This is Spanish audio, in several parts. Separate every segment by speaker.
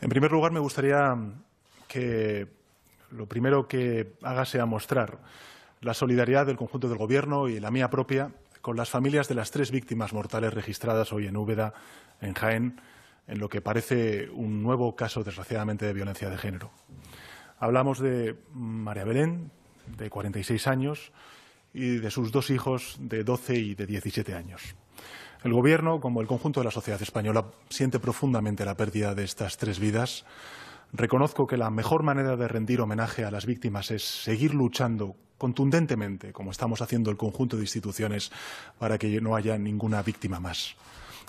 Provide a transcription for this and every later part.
Speaker 1: En primer lugar, me gustaría que lo primero que haga sea mostrar la solidaridad del conjunto del Gobierno y la mía propia con las familias de las tres víctimas mortales registradas hoy en Úbeda, en Jaén, en lo que parece un nuevo caso, desgraciadamente, de violencia de género. Hablamos de María Belén, de 46 años, y de sus dos hijos de 12 y de 17 años. El Gobierno, como el conjunto de la sociedad española, siente profundamente la pérdida de estas tres vidas. Reconozco que la mejor manera de rendir homenaje a las víctimas es seguir luchando contundentemente, como estamos haciendo el conjunto de instituciones, para que no haya ninguna víctima más.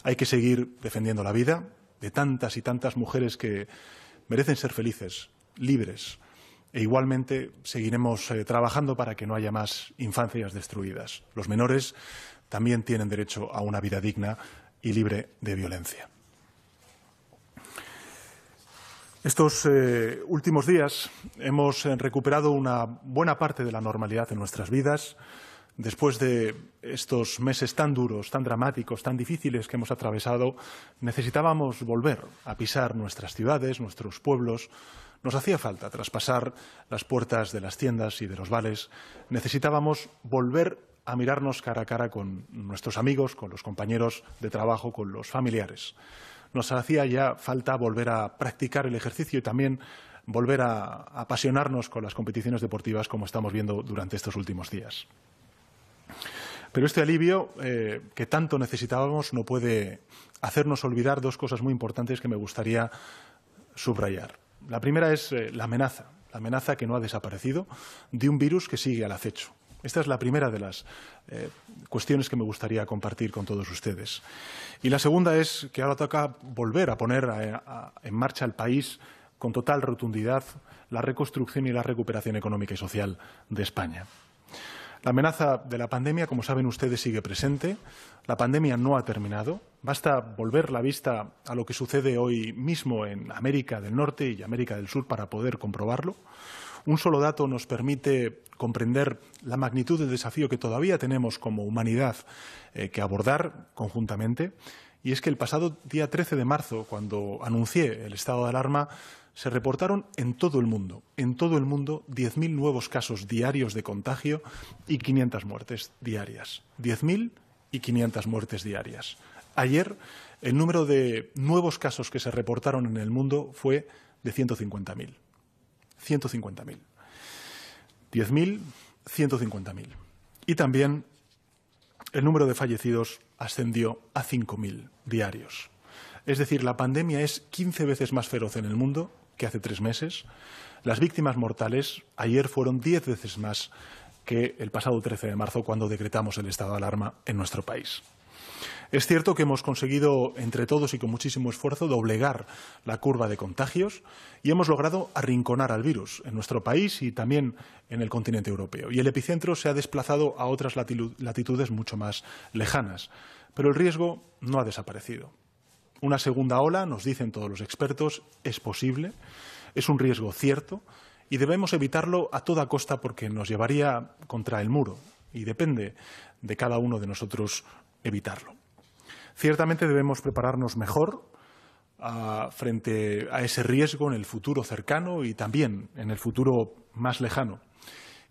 Speaker 1: Hay que seguir defendiendo la vida de tantas y tantas mujeres que merecen ser felices, libres, e igualmente seguiremos eh, trabajando para que no haya más infancias destruidas. Los menores también tienen derecho a una vida digna y libre de violencia. Estos eh, últimos días hemos eh, recuperado una buena parte de la normalidad en nuestras vidas. Después de estos meses tan duros, tan dramáticos, tan difíciles que hemos atravesado, necesitábamos volver a pisar nuestras ciudades, nuestros pueblos. Nos hacía falta traspasar las puertas de las tiendas y de los bares. Necesitábamos volver a mirarnos cara a cara con nuestros amigos, con los compañeros de trabajo, con los familiares. Nos hacía ya falta volver a practicar el ejercicio y también volver a apasionarnos con las competiciones deportivas como estamos viendo durante estos últimos días. Pero este alivio eh, que tanto necesitábamos no puede hacernos olvidar dos cosas muy importantes que me gustaría subrayar. La primera es eh, la amenaza, la amenaza que no ha desaparecido de un virus que sigue al acecho esta es la primera de las eh, cuestiones que me gustaría compartir con todos ustedes. Y la segunda es que ahora toca volver a poner eh, en marcha el país con total rotundidad la reconstrucción y la recuperación económica y social de España. La amenaza de la pandemia, como saben ustedes, sigue presente. La pandemia no ha terminado. Basta volver la vista a lo que sucede hoy mismo en América del Norte y América del Sur para poder comprobarlo. Un solo dato nos permite comprender la magnitud del desafío que todavía tenemos como humanidad eh, que abordar conjuntamente. Y es que el pasado día 13 de marzo, cuando anuncié el estado de alarma, se reportaron en todo el mundo, en todo el mundo, 10.000 nuevos casos diarios de contagio y 500 muertes diarias. 10.000 y 500 muertes diarias. Ayer, el número de nuevos casos que se reportaron en el mundo fue de 150.000. 150.000. 10.000, 150.000. Y también el número de fallecidos ascendió a 5.000 diarios. Es decir, la pandemia es 15 veces más feroz en el mundo que hace tres meses. Las víctimas mortales ayer fueron 10 veces más que el pasado 13 de marzo, cuando decretamos el estado de alarma en nuestro país. Es cierto que hemos conseguido, entre todos y con muchísimo esfuerzo, doblegar la curva de contagios y hemos logrado arrinconar al virus en nuestro país y también en el continente europeo. Y el epicentro se ha desplazado a otras latitudes mucho más lejanas. Pero el riesgo no ha desaparecido. Una segunda ola, nos dicen todos los expertos, es posible, es un riesgo cierto y debemos evitarlo a toda costa porque nos llevaría contra el muro y depende de cada uno de nosotros evitarlo. Ciertamente debemos prepararnos mejor ah, frente a ese riesgo en el futuro cercano y también en el futuro más lejano.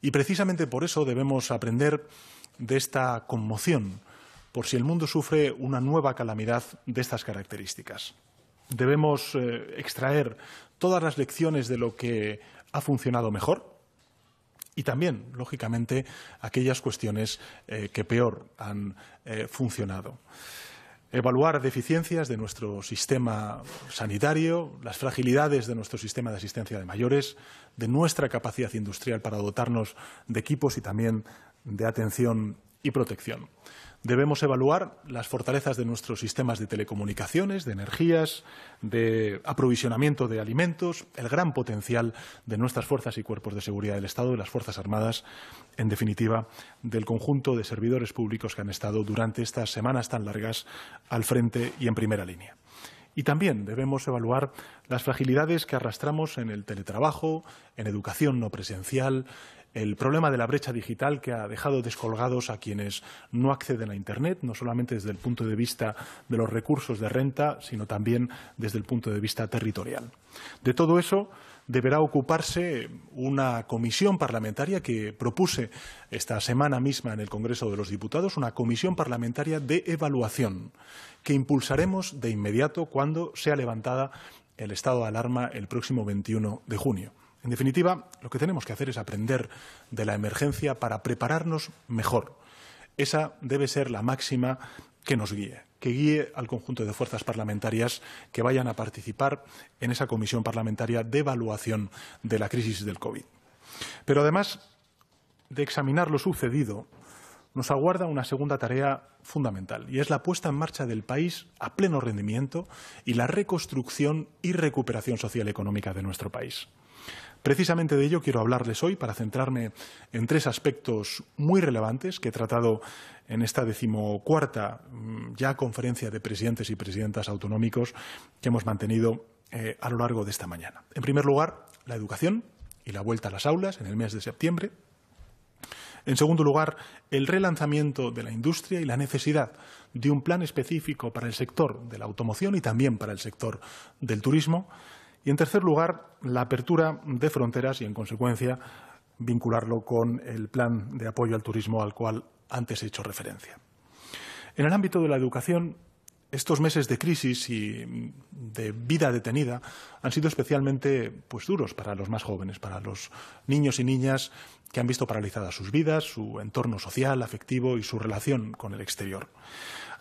Speaker 1: Y precisamente por eso debemos aprender de esta conmoción, por si el mundo sufre una nueva calamidad de estas características. Debemos eh, extraer todas las lecciones de lo que ha funcionado mejor y también, lógicamente, aquellas cuestiones eh, que peor han eh, funcionado. Evaluar deficiencias de nuestro sistema sanitario, las fragilidades de nuestro sistema de asistencia de mayores, de nuestra capacidad industrial para dotarnos de equipos y también de atención y protección. Debemos evaluar las fortalezas de nuestros sistemas de telecomunicaciones, de energías, de aprovisionamiento de alimentos, el gran potencial de nuestras fuerzas y cuerpos de seguridad del Estado, de las Fuerzas Armadas, en definitiva, del conjunto de servidores públicos que han estado durante estas semanas tan largas al frente y en primera línea. Y también debemos evaluar las fragilidades que arrastramos en el teletrabajo, en educación no presencial, el problema de la brecha digital que ha dejado descolgados a quienes no acceden a Internet, no solamente desde el punto de vista de los recursos de renta, sino también desde el punto de vista territorial. De todo eso deberá ocuparse una comisión parlamentaria que propuse esta semana misma en el Congreso de los Diputados, una comisión parlamentaria de evaluación que impulsaremos de inmediato cuando sea levantada el estado de alarma el próximo 21 de junio. En definitiva, lo que tenemos que hacer es aprender de la emergencia para prepararnos mejor. Esa debe ser la máxima que nos guíe que guíe al conjunto de fuerzas parlamentarias que vayan a participar en esa comisión parlamentaria de evaluación de la crisis del COVID. Pero además de examinar lo sucedido, nos aguarda una segunda tarea fundamental y es la puesta en marcha del país a pleno rendimiento y la reconstrucción y recuperación social y económica de nuestro país. Precisamente de ello quiero hablarles hoy para centrarme en tres aspectos muy relevantes que he tratado en esta decimocuarta mm, ya conferencia de presidentes y presidentas autonómicos que hemos mantenido eh, a lo largo de esta mañana. En primer lugar, la educación y la vuelta a las aulas en el mes de septiembre. En segundo lugar, el relanzamiento de la industria y la necesidad de un plan específico para el sector de la automoción y también para el sector del turismo. Y, en tercer lugar, la apertura de fronteras y, en consecuencia, vincularlo con el plan de apoyo al turismo al cual antes he hecho referencia. En el ámbito de la educación, estos meses de crisis y de vida detenida han sido especialmente pues, duros para los más jóvenes, para los niños y niñas que han visto paralizadas sus vidas, su entorno social, afectivo y su relación con el exterior.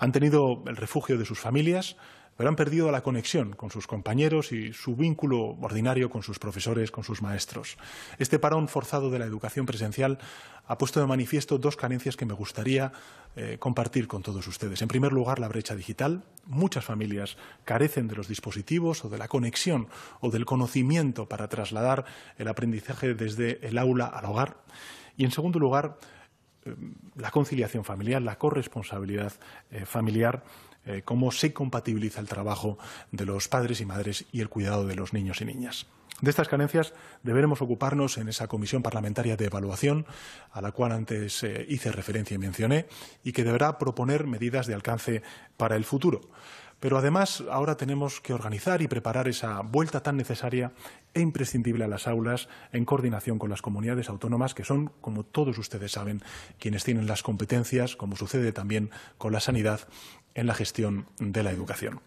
Speaker 1: Han tenido el refugio de sus familias, pero han perdido la conexión con sus compañeros y su vínculo ordinario con sus profesores, con sus maestros. Este parón forzado de la educación presencial ha puesto de manifiesto dos carencias que me gustaría eh, compartir con todos ustedes. En primer lugar, la brecha digital. Muchas familias carecen de los dispositivos o de la conexión o del conocimiento para trasladar el aprendizaje desde el aula al hogar. Y en segundo lugar, la conciliación familiar, la corresponsabilidad eh, familiar, eh, cómo se compatibiliza el trabajo de los padres y madres y el cuidado de los niños y niñas. De estas carencias deberemos ocuparnos en esa comisión parlamentaria de evaluación, a la cual antes eh, hice referencia y mencioné, y que deberá proponer medidas de alcance para el futuro. Pero además ahora tenemos que organizar y preparar esa vuelta tan necesaria e imprescindible a las aulas en coordinación con las comunidades autónomas, que son, como todos ustedes saben, quienes tienen las competencias, como sucede también con la sanidad, en la gestión de la educación.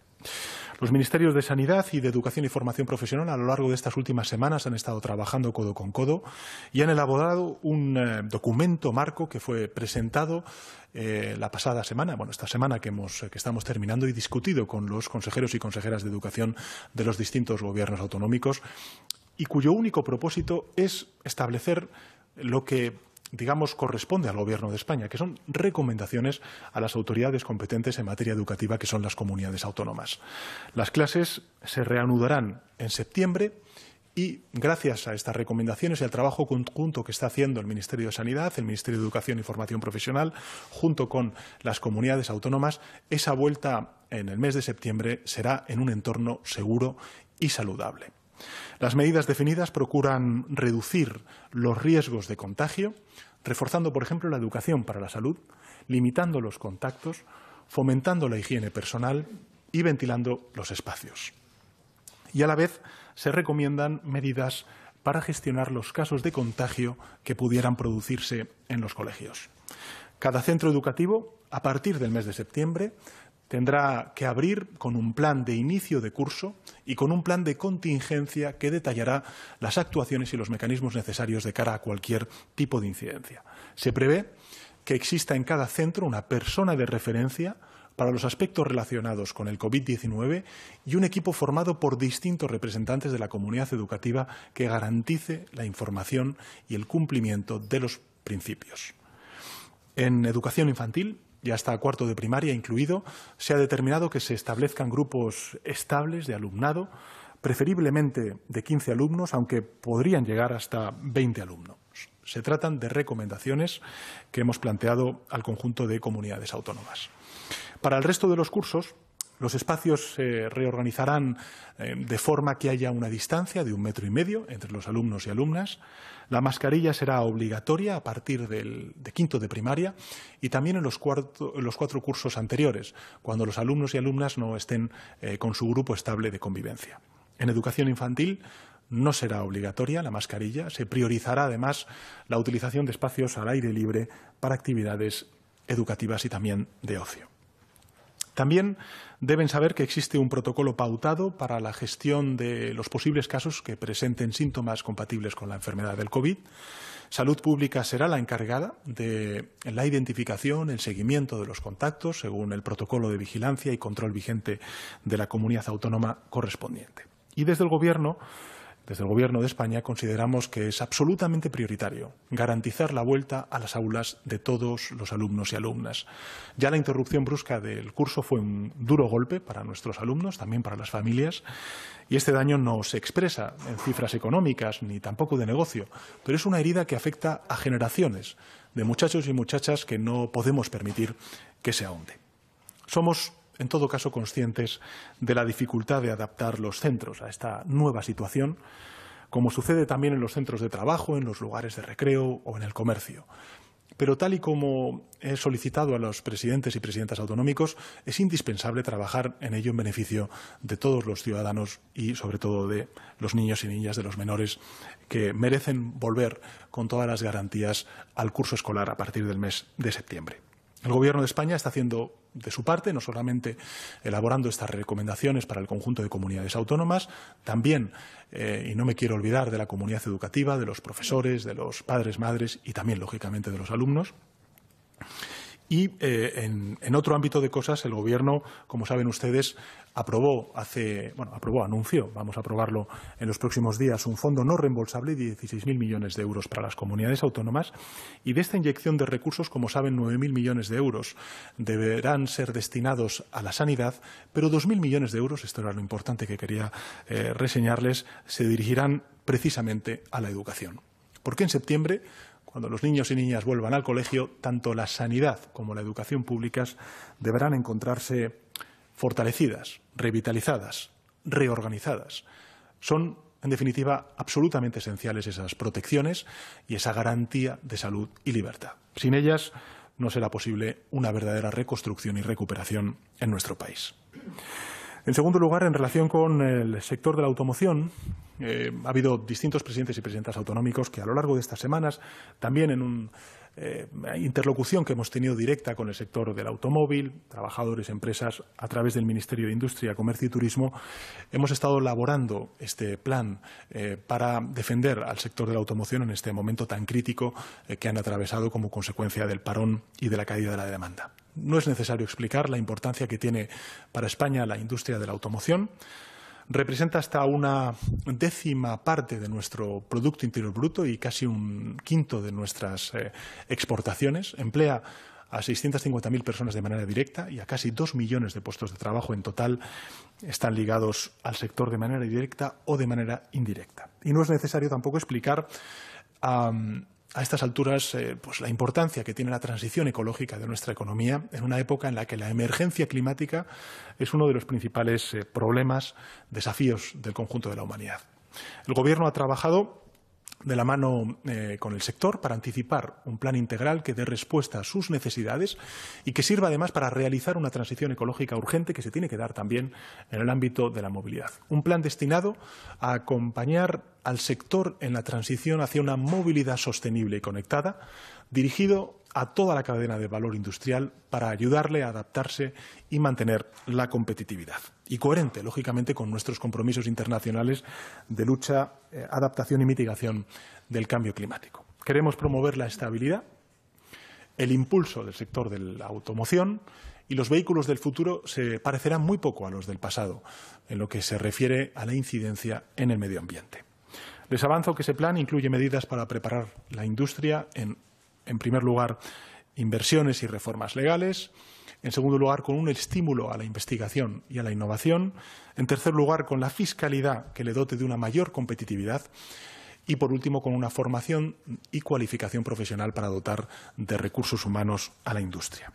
Speaker 1: Los ministerios de Sanidad y de Educación y Formación Profesional a lo largo de estas últimas semanas han estado trabajando codo con codo y han elaborado un eh, documento marco que fue presentado eh, la pasada semana, bueno, esta semana que, hemos, que estamos terminando y discutido con los consejeros y consejeras de educación de los distintos gobiernos autonómicos y cuyo único propósito es establecer lo que digamos, corresponde al Gobierno de España, que son recomendaciones a las autoridades competentes en materia educativa, que son las comunidades autónomas. Las clases se reanudarán en septiembre y gracias a estas recomendaciones y al trabajo conjunto que está haciendo el Ministerio de Sanidad, el Ministerio de Educación y Formación Profesional, junto con las comunidades autónomas, esa vuelta en el mes de septiembre será en un entorno seguro y saludable. Las medidas definidas procuran reducir los riesgos de contagio, reforzando, por ejemplo, la educación para la salud, limitando los contactos, fomentando la higiene personal y ventilando los espacios. Y a la vez se recomiendan medidas para gestionar los casos de contagio que pudieran producirse en los colegios. Cada centro educativo, a partir del mes de septiembre, tendrá que abrir con un plan de inicio de curso y con un plan de contingencia que detallará las actuaciones y los mecanismos necesarios de cara a cualquier tipo de incidencia. Se prevé que exista en cada centro una persona de referencia para los aspectos relacionados con el COVID-19 y un equipo formado por distintos representantes de la comunidad educativa que garantice la información y el cumplimiento de los principios. En educación infantil, y hasta cuarto de primaria incluido, se ha determinado que se establezcan grupos estables de alumnado, preferiblemente de 15 alumnos, aunque podrían llegar hasta 20 alumnos. Se tratan de recomendaciones que hemos planteado al conjunto de comunidades autónomas. Para el resto de los cursos, los espacios se reorganizarán eh, de forma que haya una distancia de un metro y medio entre los alumnos y alumnas. La mascarilla será obligatoria a partir del, quinto de primaria y también en los, cuatro cursos anteriores, cuando los alumnos y alumnas no estén eh, con su grupo estable de convivencia. En educación infantil no será obligatoria la mascarilla. Se priorizará además la utilización de espacios al aire libre para actividades educativas y también de ocio. También deben saber que existe un protocolo pautado para la gestión de los posibles casos que presenten síntomas compatibles con la enfermedad del COVID. Salud Pública será la encargada de la identificación, el seguimiento de los contactos, según el protocolo de vigilancia y control vigente de la comunidad autónoma correspondiente. Y desde el Gobierno desde el Gobierno de España consideramos que es absolutamente prioritario garantizar la vuelta a las aulas de todos los alumnos y alumnas. Ya la interrupción brusca del curso fue un duro golpe para nuestros alumnos, también para las familias, y este daño no se expresa en cifras económicas ni tampoco de negocio, pero es una herida que afecta a generaciones de muchachos y muchachas que no podemos permitir que se ahonde. Somos en todo caso conscientes de la dificultad de adaptar los centros a esta nueva situación, como sucede también en los centros de trabajo, en los lugares de recreo o en el comercio. Pero tal y como he solicitado a los presidentes y presidentas autonómicos, es indispensable trabajar en ello en beneficio de todos los ciudadanos y sobre todo de los niños y niñas, de los menores, que merecen volver con todas las garantías al curso escolar a partir del mes de septiembre. El Gobierno de España está haciendo de su parte, no solamente elaborando estas recomendaciones para el conjunto de comunidades autónomas, también, eh, y no me quiero olvidar de la comunidad educativa, de los profesores, de los padres, madres y también, lógicamente, de los alumnos. Y eh, en, otro ámbito de cosas, el Gobierno, como saben ustedes, aprobó hace, bueno, aprobó, anunció, vamos a aprobarlo en los próximos días, un fondo no reembolsable de 16.000 millones de euros para las comunidades autónomas. Y de esta inyección de recursos, como saben, 9.000 millones de euros deberán ser destinados a la sanidad, pero 2.000 millones de euros, esto era lo importante que quería eh, reseñarles, se dirigirán precisamente a la educación. Porque en septiembre cuando los niños y niñas vuelvan al colegio, tanto la sanidad como la educación públicas deberán encontrarse fortalecidas, revitalizadas, reorganizadas. Son, en definitiva, absolutamente esenciales esas protecciones y esa garantía de salud y libertad. Sin ellas no será posible una verdadera reconstrucción y recuperación en nuestro país. En segundo lugar, en relación con el sector de la automoción, eh, ha habido distintos presidentes y presidentas autonómicos que a lo largo de estas semanas, también en una eh, interlocución que hemos tenido directa con el sector del automóvil, trabajadores, empresas, a través del Ministerio de Industria, Comercio y Turismo, hemos estado elaborando este plan eh, para defender al sector de la automoción en este momento tan crítico que han atravesado como consecuencia del parón y de la caída de la demanda. No es necesario explicar la importancia que tiene para España la industria de la automoción. Representa hasta una décima parte de nuestro Producto Interior Bruto y casi un quinto de nuestras eh, exportaciones. Emplea a 650.000 personas de manera directa y a casi dos millones de puestos de trabajo en total están ligados al sector de manera directa o de manera indirecta. Y no es necesario tampoco explicar a a estas alturas eh, pues la importancia que tiene la transición ecológica de nuestra economía en una época en la que la emergencia climática es uno de los principales eh, problemas, desafíos del conjunto de la humanidad. El Gobierno ha trabajado de la mano eh, con el sector para anticipar un plan integral que dé respuesta a sus necesidades y que sirva además para realizar una transición ecológica urgente que se tiene que dar también en el ámbito de la movilidad. Un plan destinado a acompañar al sector en la transición hacia una movilidad sostenible y conectada, dirigido a toda la cadena de valor industrial para ayudarle a adaptarse y mantener la competitividad. Y coherente, lógicamente, con nuestros compromisos internacionales de lucha, eh, adaptación y mitigación del cambio climático. Queremos promover la estabilidad, el impulso del sector de la automoción y los vehículos del futuro se parecerán muy poco a los del pasado en lo que se refiere a la incidencia en el medio ambiente. Les avanzo que ese plan incluye medidas para preparar la industria en en primer lugar, inversiones y reformas legales. En segundo lugar, con un estímulo a la investigación y a la innovación. En tercer lugar, con la fiscalidad que le dote de una mayor competitividad. Y, por último, con una formación y cualificación profesional para dotar de recursos humanos a la industria.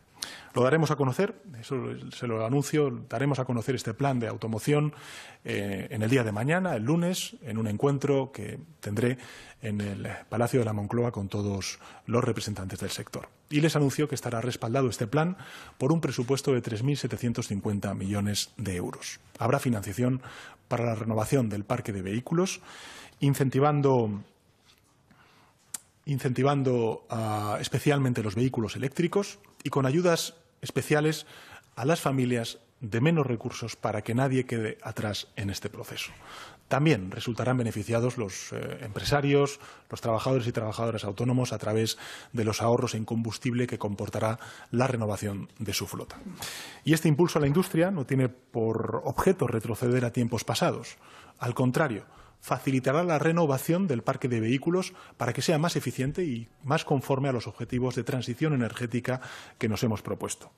Speaker 1: Lo daremos a conocer, eso se lo anuncio, daremos a conocer este plan de automoción eh, en el día de mañana, el lunes, en un encuentro que tendré en el Palacio de la Moncloa con todos los representantes del sector. Y les anuncio que estará respaldado este plan por un presupuesto de 3.750 millones de euros. Habrá financiación para la renovación del parque de vehículos, incentivando incentivando ah, especialmente los vehículos eléctricos, y con ayudas especiales a las familias de menos recursos para que nadie quede atrás en este proceso. También resultarán beneficiados los eh, empresarios, los trabajadores y trabajadoras autónomos a través de los ahorros en combustible que comportará la renovación de su flota. Y este impulso a la industria no tiene por objeto retroceder a tiempos pasados. Al contrario, facilitará la renovación del parque de vehículos para que sea más eficiente y más conforme a los objetivos de transición energética que nos hemos propuesto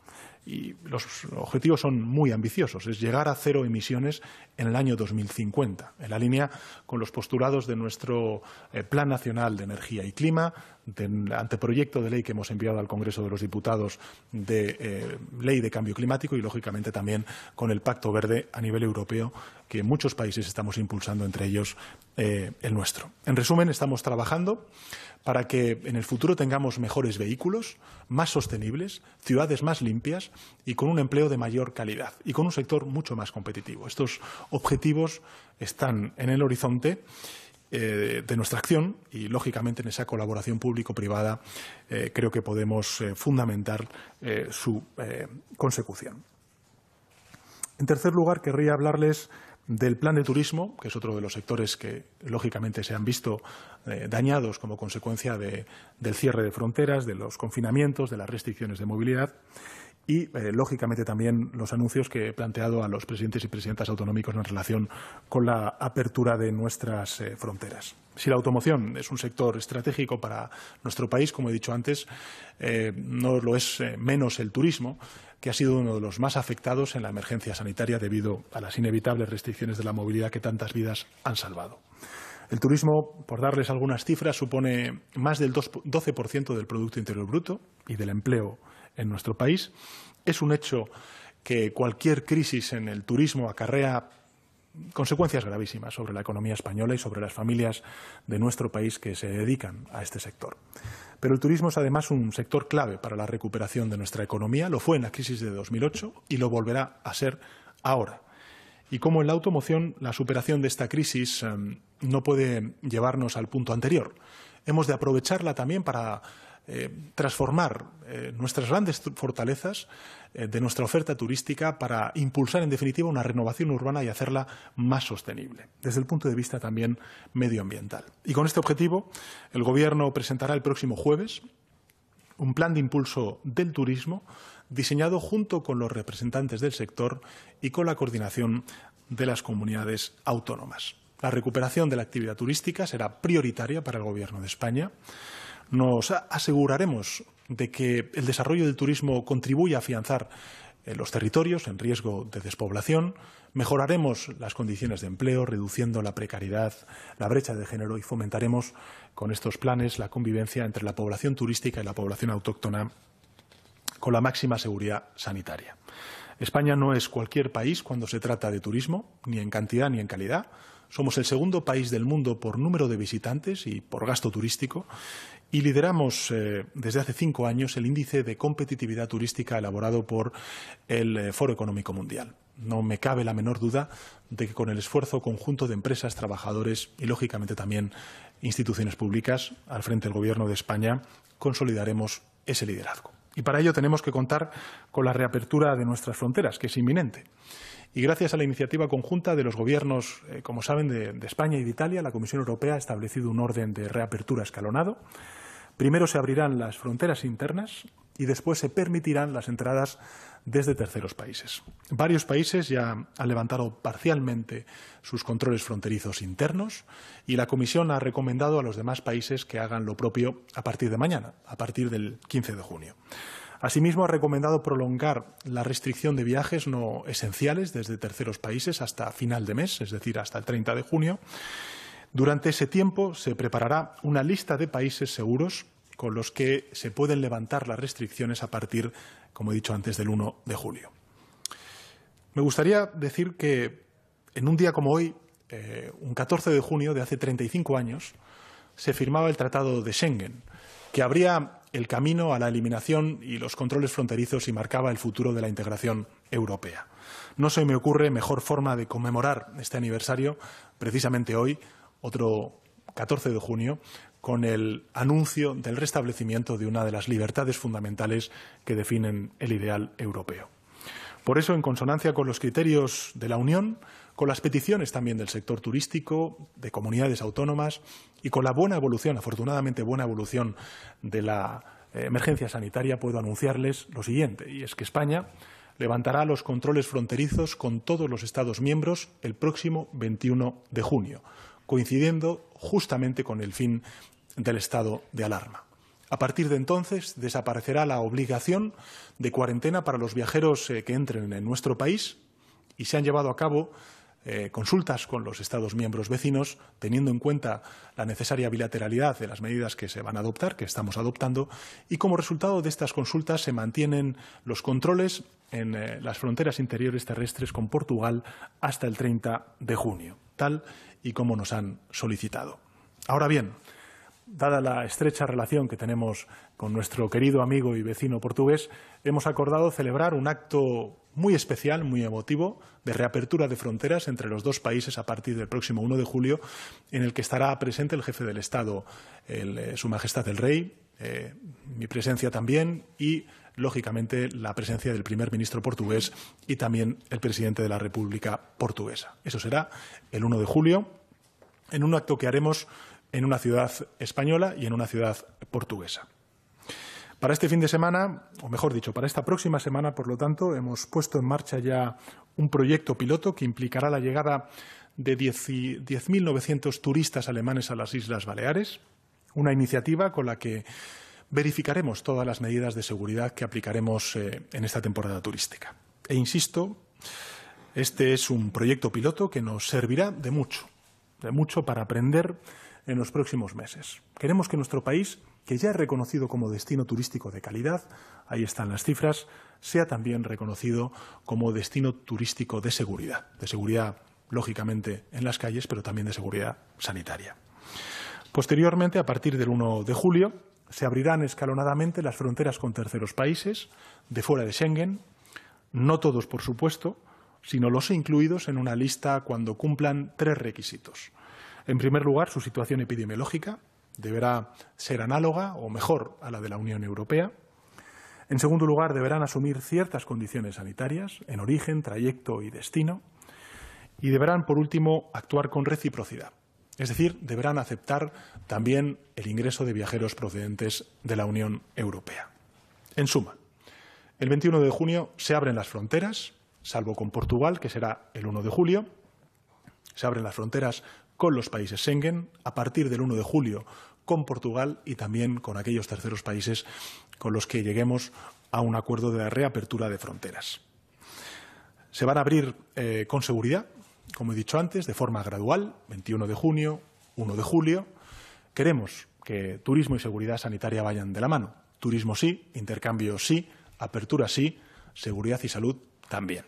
Speaker 1: y los objetivos son muy ambiciosos, es llegar a cero emisiones en el año 2050, en la línea con los postulados de nuestro eh, Plan Nacional de Energía y Clima, del anteproyecto de ley que hemos enviado al Congreso de los Diputados de eh, Ley de Cambio Climático y, lógicamente, también con el Pacto Verde a nivel europeo que muchos países estamos impulsando, entre ellos eh, el nuestro. En resumen, estamos trabajando para que en el futuro tengamos mejores vehículos, más sostenibles, ciudades más limpias y con un empleo de mayor calidad y con un sector mucho más competitivo. Estos objetivos están en el horizonte eh, de nuestra acción y, lógicamente, en esa colaboración público-privada eh, creo que podemos eh, fundamentar su consecución. En tercer lugar, querría hablarles del plan de turismo, que es otro de los sectores que lógicamente se han visto eh, dañados como consecuencia del cierre de fronteras, de los confinamientos, de las restricciones de movilidad y, eh, lógicamente, también los anuncios que he planteado a los presidentes y presidentas autonómicos en relación con la apertura de nuestras eh, fronteras. Si la automoción es un sector estratégico para nuestro país, como he dicho antes, no lo es menos el turismo que ha sido uno de los más afectados en la emergencia sanitaria debido a las inevitables restricciones de la movilidad que tantas vidas han salvado. El turismo, por darles algunas cifras, supone más del 12% del Producto Interior Bruto y del empleo en nuestro país. Es un hecho que cualquier crisis en el turismo acarrea consecuencias gravísimas sobre la economía española y sobre las familias de nuestro país que se dedican a este sector. Pero el turismo es además un sector clave para la recuperación de nuestra economía, lo fue en la crisis de 2008 y lo volverá a ser ahora. Y como en la automoción, la superación de esta crisis em, no puede llevarnos al punto anterior. Hemos de aprovecharla también para eh, transformar eh, nuestras grandes fortalezas eh, de nuestra oferta turística para impulsar, en definitiva, una renovación urbana y hacerla más sostenible, desde el punto de vista también medioambiental. Y con este objetivo, el Gobierno presentará el próximo jueves un plan de impulso del turismo diseñado junto con los representantes del sector y con la coordinación de las comunidades autónomas. La recuperación de la actividad turística será prioritaria para el Gobierno de España nos aseguraremos de que el desarrollo del turismo contribuya a afianzar eh, los territorios en riesgo de despoblación, mejoraremos las condiciones de empleo, reduciendo la precariedad, la brecha de género y fomentaremos con estos planes la convivencia entre la población turística y la población autóctona con la máxima seguridad sanitaria. España no es cualquier país cuando se trata de turismo, ni en cantidad ni en calidad. Somos el segundo país del mundo por número de visitantes y por gasto turístico y lideramos eh, desde hace cinco años el índice de competitividad turística elaborado por el eh, Foro Económico Mundial. No me cabe la menor duda de que con el esfuerzo conjunto de empresas, trabajadores y, lógicamente, también instituciones públicas al frente del Gobierno de España, consolidaremos ese liderazgo. Y para ello tenemos que contar con la reapertura de nuestras fronteras, que es inminente. Y gracias a la iniciativa conjunta de los gobiernos, eh, como saben, de España y de Italia, la Comisión Europea ha establecido un orden de reapertura escalonado Primero se abrirán las fronteras internas y después se permitirán las entradas desde terceros países. Varios países ya han levantado parcialmente sus controles fronterizos internos y la Comisión ha recomendado a los demás países que hagan lo propio a partir de mañana, a partir del 15 de junio. Asimismo, ha recomendado prolongar la restricción de viajes no esenciales desde terceros países hasta final de mes, es decir, hasta el 30 de junio, durante ese tiempo se preparará una lista de países seguros con los que se pueden levantar las restricciones a partir, como he dicho antes, del 1 de julio. Me gustaría decir que en un día como hoy, eh, un 14 de junio de hace 35 años, se firmaba el Tratado de Schengen, que abría el camino a la eliminación y los controles fronterizos y marcaba el futuro de la integración europea. No se me ocurre mejor forma de conmemorar este aniversario, precisamente hoy, otro 14 de junio, con el anuncio del restablecimiento de una de las libertades fundamentales que definen el ideal europeo. Por eso, en consonancia con los criterios de la Unión, con las peticiones también del sector turístico, de comunidades autónomas y con la buena evolución, afortunadamente buena evolución de la eh, emergencia sanitaria, puedo anunciarles lo siguiente, y es que España levantará los controles fronterizos con todos los Estados miembros el próximo 21 de junio, coincidiendo justamente con el fin del estado de alarma. A partir de entonces desaparecerá la obligación de cuarentena para los viajeros eh, que entren en nuestro país y se han llevado a cabo eh, consultas con los Estados miembros vecinos, teniendo en cuenta la necesaria bilateralidad de las medidas que se van a adoptar, que estamos adoptando, y como resultado de estas consultas se mantienen los controles en eh, las fronteras interiores terrestres con Portugal hasta el 30 de junio y como nos han solicitado. Ahora bien, dada la estrecha relación que tenemos con nuestro querido amigo y vecino portugués, hemos acordado celebrar un acto muy especial, muy emotivo, de reapertura de fronteras entre los dos países a partir del próximo 1 de julio, en el que estará presente el jefe del Estado, eh, Su Majestad el Rey, eh, mi presencia también y lógicamente, la presencia del primer ministro portugués y también el presidente de la República portuguesa. Eso será el 1 de julio, en un acto que haremos en una ciudad española y en una ciudad portuguesa. Para este fin de semana, o mejor dicho, para esta próxima semana, por lo tanto, hemos puesto en marcha ya un proyecto piloto que implicará la llegada de 10.900 turistas alemanes a las Islas Baleares, una iniciativa con la que verificaremos todas las medidas de seguridad que aplicaremos eh, en esta temporada turística. E insisto, este es un proyecto piloto que nos servirá de mucho, de mucho para aprender en los próximos meses. Queremos que nuestro país, que ya es reconocido como destino turístico de calidad, ahí están las cifras, sea también reconocido como destino turístico de seguridad, de seguridad lógicamente en las calles, pero también de seguridad sanitaria. Posteriormente, a partir del 1 de julio, se abrirán escalonadamente las fronteras con terceros países de fuera de Schengen, no todos, por supuesto, sino los incluidos en una lista cuando cumplan tres requisitos. En primer lugar, su situación epidemiológica deberá ser análoga o mejor a la de la Unión Europea. En segundo lugar, deberán asumir ciertas condiciones sanitarias en origen, trayecto y destino. Y deberán, por último, actuar con reciprocidad es decir, deberán aceptar también el ingreso de viajeros procedentes de la Unión Europea. En suma, el 21 de junio se abren las fronteras, salvo con Portugal, que será el 1 de julio. Se abren las fronteras con los países Schengen a partir del 1 de julio con Portugal y también con aquellos terceros países con los que lleguemos a un acuerdo de reapertura de fronteras. Se van a abrir eh, con seguridad como he dicho antes, de forma gradual, 21 de junio, 1 de julio. Queremos que turismo y seguridad sanitaria vayan de la mano. Turismo sí, intercambio sí, apertura sí, seguridad y salud también.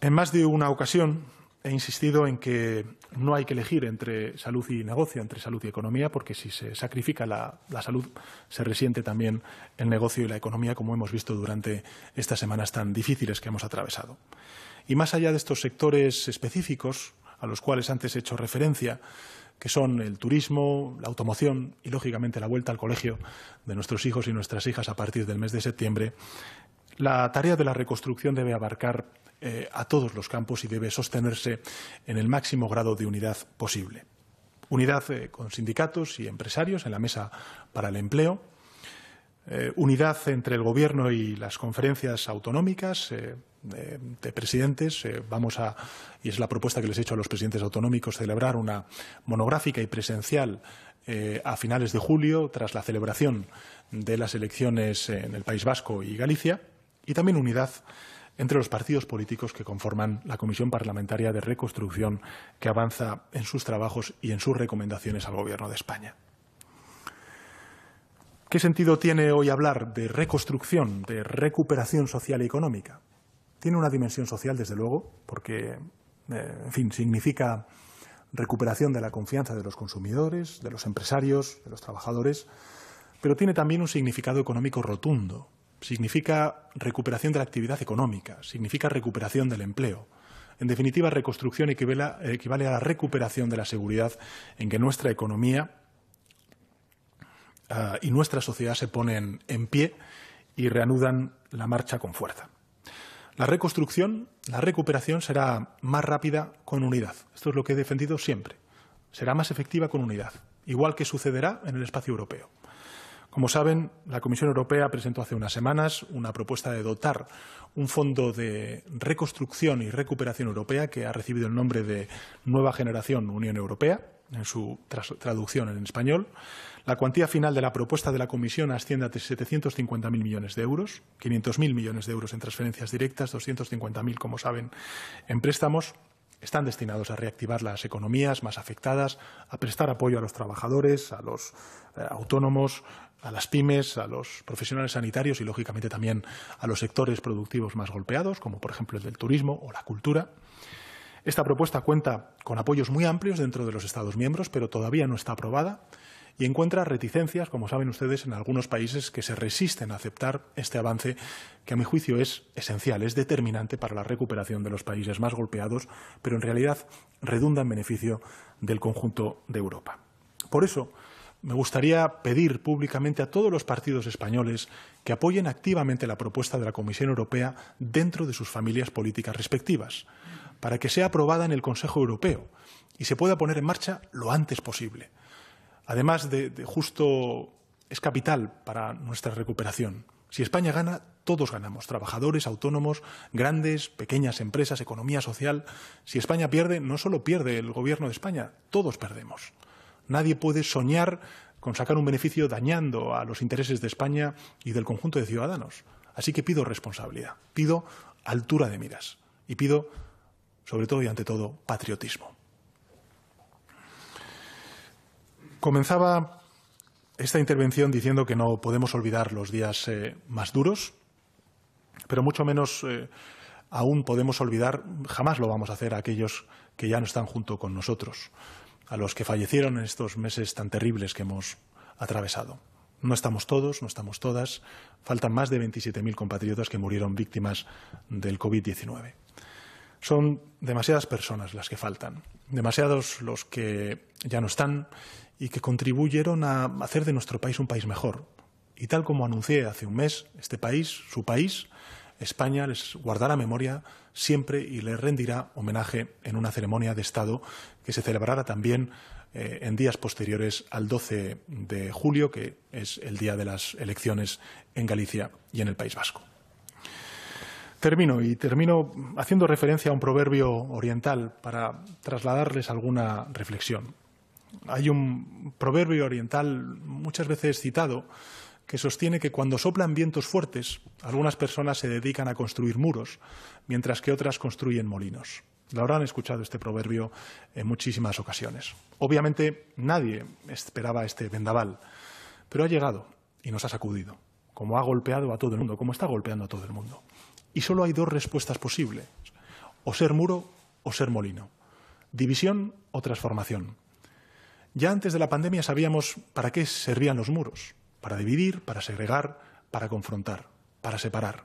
Speaker 1: En más de una ocasión he insistido en que no hay que elegir entre salud y negocio, entre salud y economía, porque si se sacrifica la, la, salud, se resiente también el negocio y la economía, como hemos visto durante estas semanas tan difíciles que hemos atravesado. Y más allá de estos sectores específicos, a los cuales antes he hecho referencia, que son el turismo, la automoción y, lógicamente, la vuelta al colegio de nuestros hijos y nuestras hijas a partir del mes de septiembre, la tarea de la reconstrucción debe abarcar eh, a todos los campos y debe sostenerse en el máximo grado de unidad posible. Unidad eh, con sindicatos y empresarios en la mesa para el empleo, eh, unidad entre el Gobierno y las conferencias autonómicas, de presidentes. Eh, vamos a, y es la propuesta que les he hecho a los presidentes autonómicos, celebrar una monográfica y presencial eh, a finales de julio, tras la celebración de las elecciones en el País Vasco y Galicia, y también unidad entre los partidos políticos que conforman la Comisión Parlamentaria de Reconstrucción, que avanza en sus trabajos y en sus recomendaciones al Gobierno de España. ¿Qué sentido tiene hoy hablar de reconstrucción, de recuperación social y económica? Tiene una dimensión social, desde luego, porque, eh, en fin, significa recuperación de la confianza de los consumidores, de los empresarios, de los trabajadores, pero tiene también un significado económico rotundo. Significa recuperación de la actividad económica, significa recuperación del empleo. En definitiva, reconstrucción equivale a la recuperación de la seguridad en que nuestra economía ah, y nuestra sociedad se ponen en pie y reanudan la marcha con fuerza. La reconstrucción, la recuperación será más rápida con unidad. Esto es lo que he defendido siempre. Será más efectiva con unidad, igual que sucederá en el espacio europeo. Como saben, la Comisión Europea presentó hace unas semanas una propuesta de dotar un fondo de reconstrucción y recuperación europea que ha recibido el nombre de Nueva Generación Unión Europea en su traducción en español. La cuantía final de la propuesta de la Comisión asciende a 750.000 millones de euros, 500.000 millones de euros en transferencias directas, 250.000, como saben, en préstamos. Están destinados a reactivar las economías más afectadas, a prestar apoyo a los trabajadores, a los eh, autónomos, a las pymes, a los profesionales sanitarios y, lógicamente, también a los sectores productivos más golpeados, como por ejemplo el del turismo o la cultura. Esta propuesta cuenta con apoyos muy amplios dentro de los Estados miembros, pero todavía no está aprobada y encuentra reticencias, como saben ustedes, en algunos países que se resisten a aceptar este avance que a mi juicio es esencial, es determinante para la recuperación de los países más golpeados, pero en realidad redunda en beneficio del conjunto de Europa. Por eso, me gustaría pedir públicamente a todos los partidos españoles que apoyen activamente la propuesta de la Comisión Europea dentro de sus familias políticas respectivas para que sea aprobada en el Consejo Europeo y se pueda poner en marcha lo antes posible. Además de, justo es capital para nuestra recuperación. Si España gana, todos ganamos, trabajadores, autónomos, grandes, pequeñas empresas, economía social. Si España pierde, no solo pierde el Gobierno de España, todos perdemos. Nadie puede soñar con sacar un beneficio dañando a los intereses de España y del conjunto de ciudadanos. Así que pido responsabilidad, pido altura de miras y pido sobre todo y ante todo, patriotismo. Comenzaba esta intervención diciendo que no podemos olvidar los días eh, más duros, pero mucho menos eh, aún podemos olvidar, jamás lo vamos a hacer, a aquellos que ya no están junto con nosotros, a los que fallecieron en estos meses tan terribles que hemos atravesado. No estamos todos, no estamos todas, faltan más de 27.000 compatriotas que murieron víctimas del COVID-19. Son demasiadas personas las que faltan, demasiados los que ya no están y que contribuyeron a hacer de nuestro país un país mejor. Y tal como anuncié hace un mes, este país, su país, España les guardará memoria siempre y les rendirá homenaje en una ceremonia de Estado que se celebrará también eh, en días posteriores al 12 de julio, que es el día de las elecciones en Galicia y en el País Vasco. Termino y termino haciendo referencia a un proverbio oriental para trasladarles alguna reflexión. Hay un proverbio oriental muchas veces citado que sostiene que cuando soplan vientos fuertes, algunas personas se dedican a construir muros, mientras que otras construyen molinos. Lo habrán escuchado este proverbio en muchísimas ocasiones. Obviamente nadie esperaba este vendaval, pero ha llegado y nos ha sacudido, como ha golpeado a todo el mundo, como está golpeando a todo el mundo. Y solo hay dos respuestas posibles, o ser muro o ser molino, división o transformación. Ya antes de la pandemia sabíamos para qué servían los muros, para dividir, para segregar, para confrontar, para separar.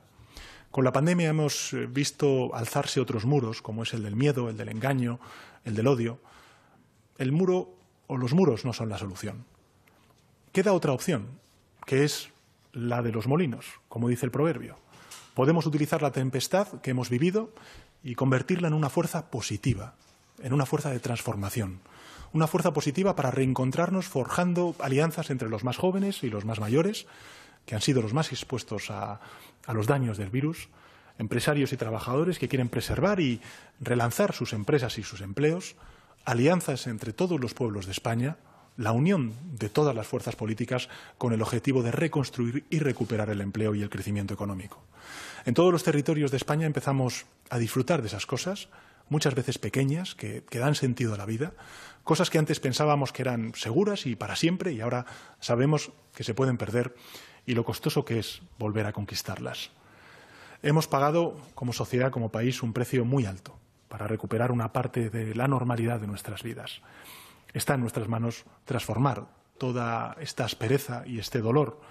Speaker 1: Con la pandemia hemos eh, visto alzarse otros muros, como es el del miedo, el del engaño, el del odio. El muro o los muros no son la solución. Queda otra opción, que es la de los molinos, como dice el proverbio. Podemos utilizar la tempestad que hemos vivido y convertirla en una fuerza positiva, en una fuerza de transformación, una fuerza positiva para reencontrarnos forjando alianzas entre los más jóvenes y los más mayores, que han sido los más expuestos a, los daños del virus, empresarios y trabajadores que quieren preservar y relanzar sus empresas y sus empleos, alianzas entre todos los pueblos de España, la unión de todas las fuerzas políticas con el objetivo de reconstruir y recuperar el empleo y el crecimiento económico. En todos los territorios de España empezamos a disfrutar de esas cosas, muchas veces pequeñas, que, dan sentido a la vida, cosas que antes pensábamos que eran seguras y para siempre y ahora sabemos que se pueden perder y lo costoso que es volver a conquistarlas. Hemos pagado como sociedad, como país, un precio muy alto para recuperar una parte de la normalidad de nuestras vidas. Está en nuestras manos transformar toda esta aspereza y este dolor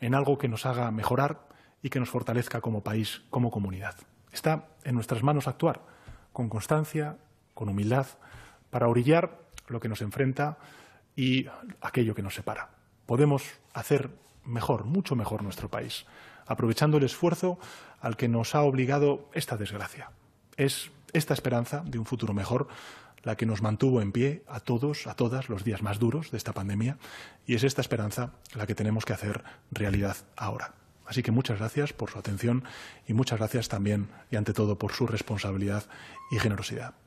Speaker 1: en algo que nos haga mejorar y que nos fortalezca como país, como comunidad. Está en nuestras manos actuar con constancia, con humildad, para orillar lo que nos enfrenta y aquello que nos separa. Podemos hacer mejor, mucho mejor nuestro país, aprovechando el esfuerzo al que nos ha obligado esta desgracia. Es esta esperanza de un futuro mejor la que nos mantuvo en pie a todos, a todas los días más duros de esta pandemia y es esta esperanza la que tenemos que hacer realidad ahora. Así que muchas gracias por su atención y muchas gracias también y ante todo por su responsabilidad y generosidad.